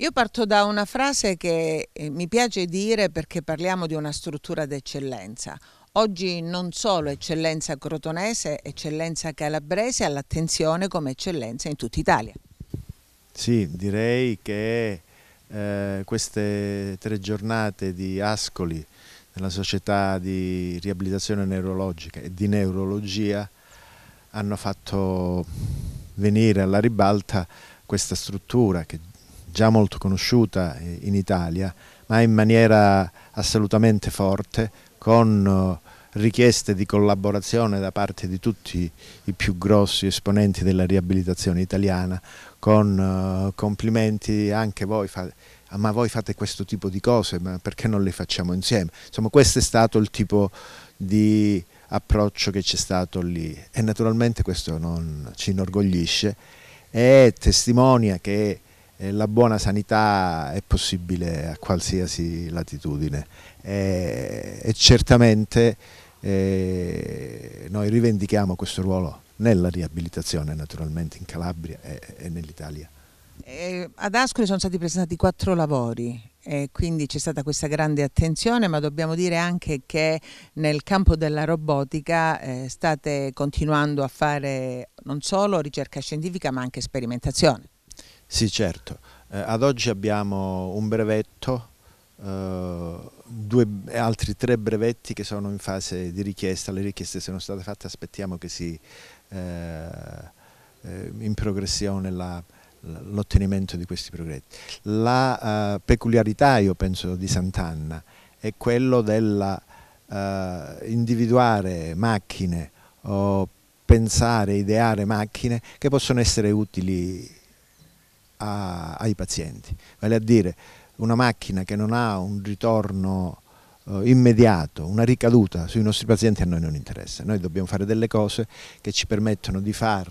Io parto da una frase che eh, mi piace dire perché parliamo di una struttura d'eccellenza. Oggi non solo eccellenza crotonese, eccellenza calabrese all'attenzione come eccellenza in tutta Italia. Sì, direi che eh, queste tre giornate di Ascoli nella società di riabilitazione neurologica e di neurologia hanno fatto venire alla ribalta questa struttura che già molto conosciuta eh, in Italia, ma in maniera assolutamente forte, con eh, richieste di collaborazione da parte di tutti i più grossi esponenti della riabilitazione italiana, con eh, complimenti anche voi, ah, ma voi fate questo tipo di cose, ma perché non le facciamo insieme? Insomma questo è stato il tipo di approccio che c'è stato lì e naturalmente questo non ci inorgoglisce e testimonia che eh, la buona sanità è possibile a qualsiasi latitudine e, eh, e certamente eh, noi rivendichiamo questo ruolo nella riabilitazione naturalmente in Calabria e, e nell'Italia. Eh, ad Ascoli sono stati presentati quattro lavori, e quindi c'è stata questa grande attenzione, ma dobbiamo dire anche che nel campo della robotica eh, state continuando a fare non solo ricerca scientifica ma anche sperimentazione. Sì, certo. Eh, ad oggi abbiamo un brevetto, eh, due, altri tre brevetti che sono in fase di richiesta. Le richieste sono state fatte, aspettiamo che si eh, eh in progressione l'ottenimento di questi brevetti. La eh, peculiarità, io penso, di Sant'Anna è quello dell'individuare eh, individuare macchine o pensare, ideare macchine che possono essere utili a, ai pazienti. Vale a dire una macchina che non ha un ritorno eh, immediato, una ricaduta sui nostri pazienti a noi non interessa. Noi dobbiamo fare delle cose che ci permettono di far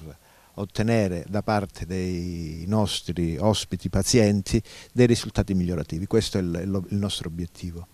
ottenere da parte dei nostri ospiti pazienti dei risultati migliorativi. Questo è il, il nostro obiettivo.